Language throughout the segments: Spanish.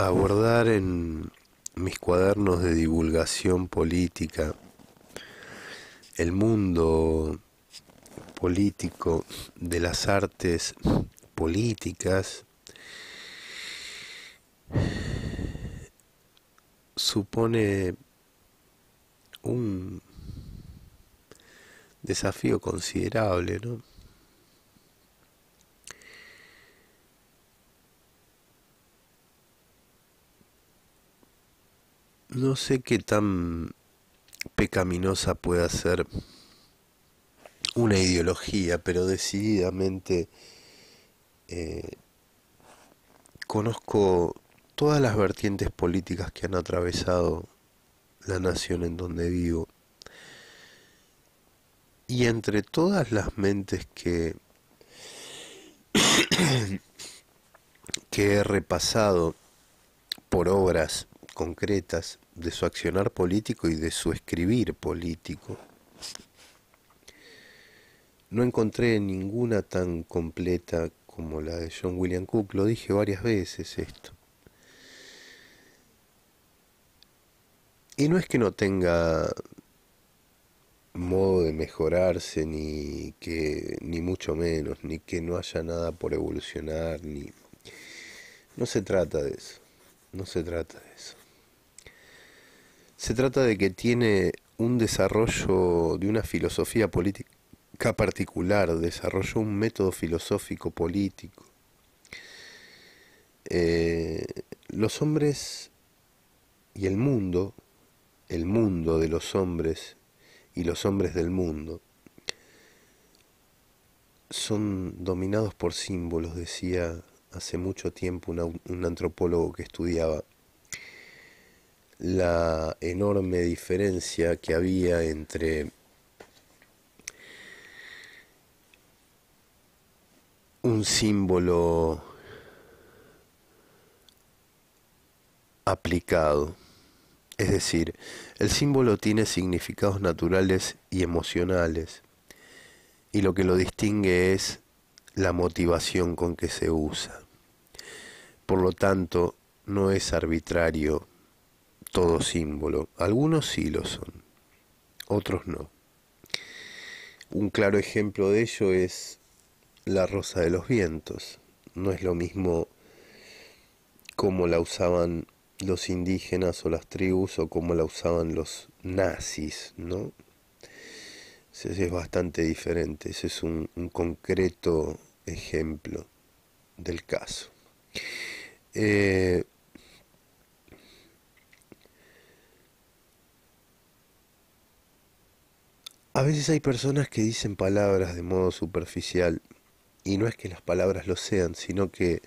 abordar en mis cuadernos de divulgación política el mundo político de las artes políticas supone un desafío considerable, ¿no? no sé qué tan pecaminosa pueda ser una ideología, pero decididamente eh, conozco todas las vertientes políticas que han atravesado la nación en donde vivo. Y entre todas las mentes que, que he repasado por obras concretas, de su accionar político y de su escribir político. No encontré ninguna tan completa como la de John William Cook, lo dije varias veces esto. Y no es que no tenga modo de mejorarse ni que ni mucho menos, ni que no haya nada por evolucionar ni no se trata de eso. No se trata de eso. Se trata de que tiene un desarrollo de una filosofía política particular, desarrolló un método filosófico político. Eh, los hombres y el mundo, el mundo de los hombres y los hombres del mundo, son dominados por símbolos, decía hace mucho tiempo un antropólogo que estudiaba la enorme diferencia que había entre un símbolo aplicado. Es decir, el símbolo tiene significados naturales y emocionales, y lo que lo distingue es la motivación con que se usa. Por lo tanto, no es arbitrario todo símbolo. Algunos sí lo son, otros no. Un claro ejemplo de ello es la rosa de los vientos. No es lo mismo como la usaban los indígenas o las tribus o como la usaban los nazis, ¿no? es bastante diferente, ese es un, concreto ejemplo del caso. Eh, A veces hay personas que dicen palabras de modo superficial y no es que las palabras lo sean, sino que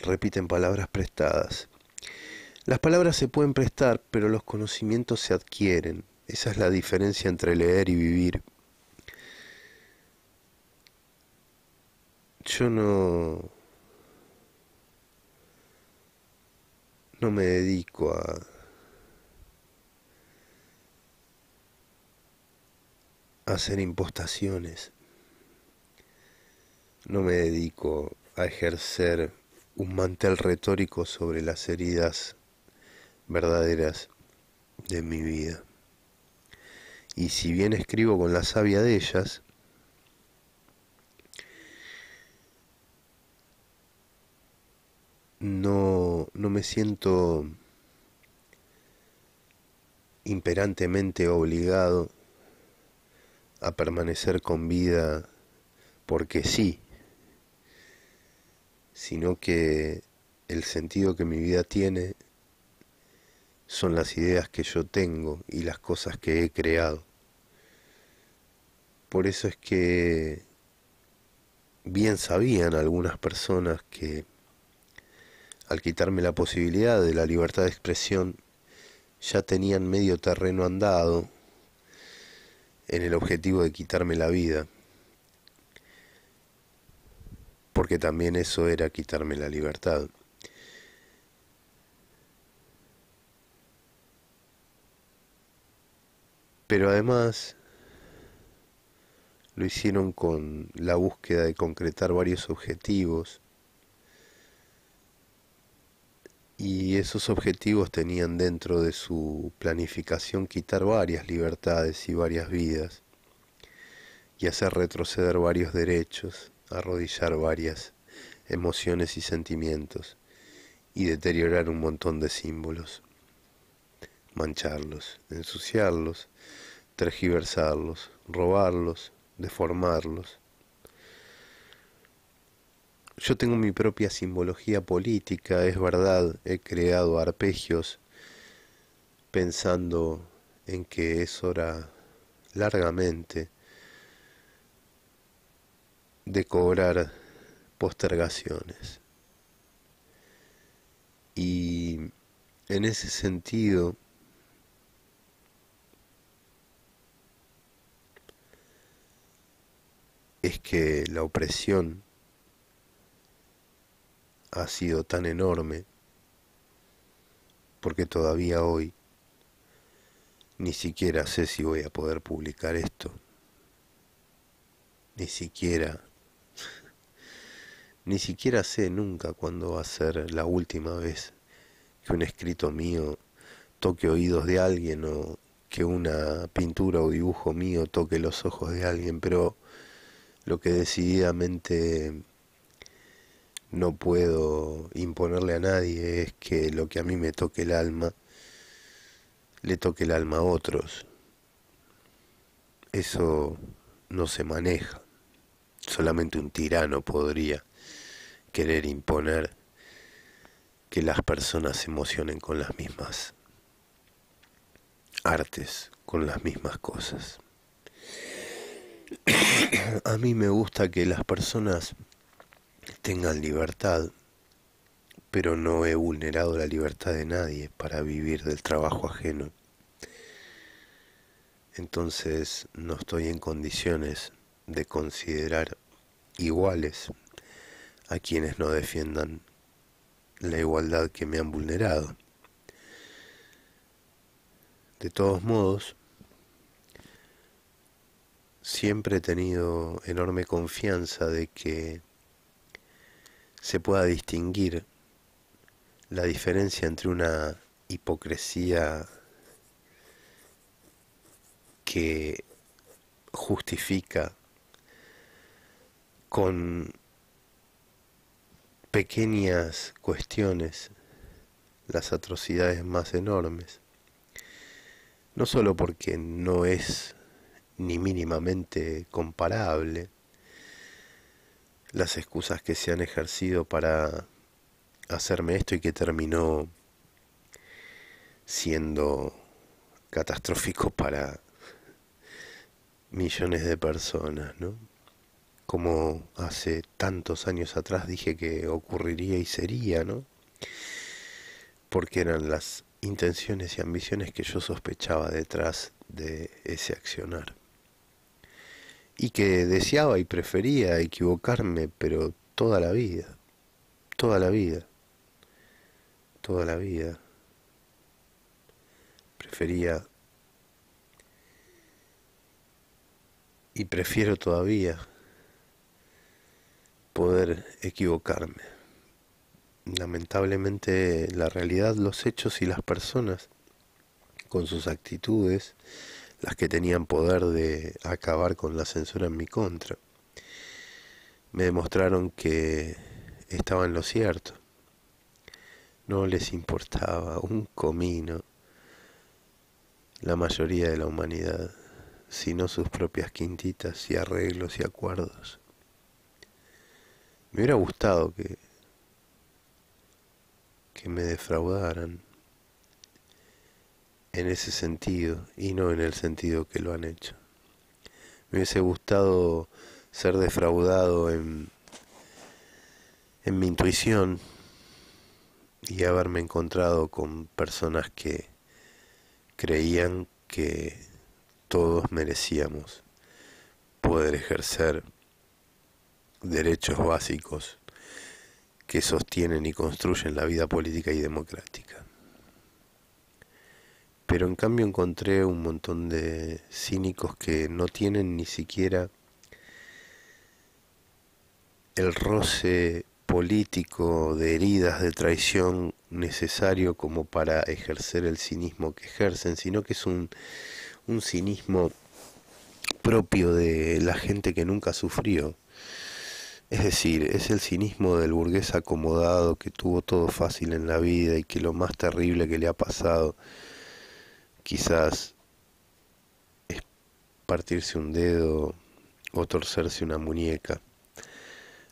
repiten palabras prestadas. Las palabras se pueden prestar, pero los conocimientos se adquieren. Esa es la diferencia entre leer y vivir. Yo no... No me dedico a hacer impostaciones. No me dedico a ejercer un mantel retórico sobre las heridas verdaderas de mi vida. Y si bien escribo con la savia de ellas, no, no me siento imperantemente obligado a permanecer con vida porque sí, sino que el sentido que mi vida tiene son las ideas que yo tengo y las cosas que he creado. Por eso es que bien sabían algunas personas que al quitarme la posibilidad de la libertad de expresión, ya tenían medio terreno andado en el objetivo de quitarme la vida, porque también eso era quitarme la libertad. Pero además lo hicieron con la búsqueda de concretar varios objetivos y esos objetivos tenían dentro de su planificación quitar varias libertades y varias vidas y hacer retroceder varios derechos, arrodillar varias emociones y sentimientos y deteriorar un montón de símbolos, mancharlos, ensuciarlos, tergiversarlos, robarlos, deformarlos, yo tengo mi propia simbología política, es verdad, he creado arpegios pensando en que es hora largamente de cobrar postergaciones. Y en ese sentido, es que la opresión ha sido tan enorme porque todavía hoy ni siquiera sé si voy a poder publicar esto. Ni siquiera ni siquiera sé nunca cuándo va a ser la última vez que un escrito mío toque oídos de alguien o que una pintura o dibujo mío toque los ojos de alguien, pero lo que decididamente no puedo imponerle a nadie es que lo que a mí me toque el alma, le toque el alma a otros. Eso no se maneja. Solamente un tirano podría querer imponer que las personas se emocionen con las mismas artes, con las mismas cosas. a mí me gusta que las personas tengan libertad, pero no he vulnerado la libertad de nadie para vivir del trabajo ajeno. Entonces no estoy en condiciones de considerar iguales a quienes no defiendan la igualdad que me han vulnerado. De todos modos, siempre he tenido enorme confianza de que se pueda distinguir la diferencia entre una hipocresía que justifica con pequeñas cuestiones las atrocidades más enormes, no solo porque no es ni mínimamente comparable, las excusas que se han ejercido para hacerme esto y que terminó siendo catastrófico para millones de personas, ¿no? Como hace tantos años atrás dije que ocurriría y sería, ¿no? Porque eran las intenciones y ambiciones que yo sospechaba detrás de ese accionar y que deseaba y prefería equivocarme, pero toda la vida, toda la vida, toda la vida, prefería y prefiero todavía poder equivocarme. Lamentablemente la realidad, los hechos y las personas con sus actitudes, las que tenían poder de acabar con la censura en mi contra. Me demostraron que estaba en lo cierto. No les importaba un comino la mayoría de la humanidad, sino sus propias quintitas y arreglos y acuerdos. Me hubiera gustado que, que me defraudaran en ese sentido y no en el sentido que lo han hecho. Me hubiese gustado ser defraudado en, en mi intuición y haberme encontrado con personas que creían que todos merecíamos poder ejercer derechos básicos que sostienen y construyen la vida política y democrática. Pero en cambio encontré un montón de cínicos que no tienen ni siquiera el roce político de heridas de traición necesario como para ejercer el cinismo que ejercen, sino que es un, un cinismo propio de la gente que nunca sufrió. Es decir, es el cinismo del burgués acomodado que tuvo todo fácil en la vida y que lo más terrible que le ha pasado Quizás es partirse un dedo o torcerse una muñeca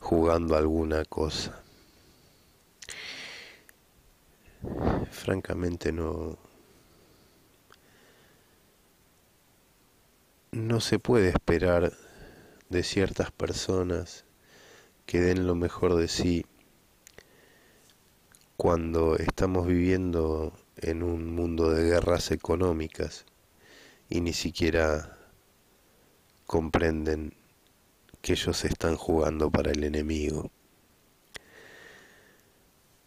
jugando alguna cosa. Francamente no, no se puede esperar de ciertas personas que den lo mejor de sí cuando estamos viviendo en un mundo de guerras económicas y ni siquiera comprenden que ellos están jugando para el enemigo.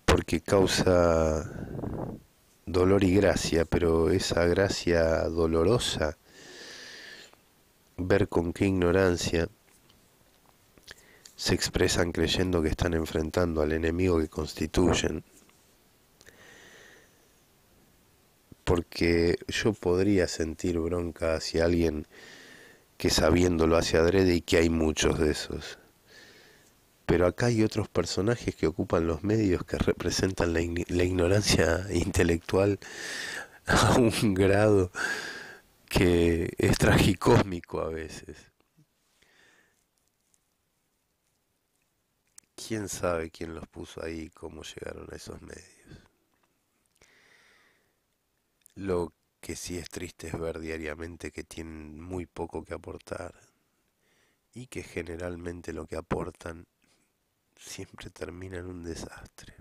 Porque causa dolor y gracia, pero esa gracia dolorosa, ver con qué ignorancia se expresan creyendo que están enfrentando al enemigo que constituyen. porque yo podría sentir bronca hacia alguien que sabiéndolo hace adrede y que hay muchos de esos. Pero acá hay otros personajes que ocupan los medios que representan la, ignorancia intelectual a un grado que es tragicómico a veces. ¿Quién sabe quién los puso ahí y cómo llegaron a esos medios? Lo que sí es triste es ver diariamente que tienen muy poco que aportar y que generalmente lo que aportan siempre termina en un desastre.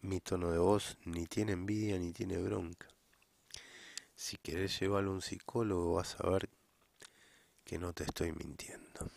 Mi tono de voz ni tiene envidia ni tiene bronca. Si querés llevarlo a un psicólogo vas a ver que no te estoy mintiendo.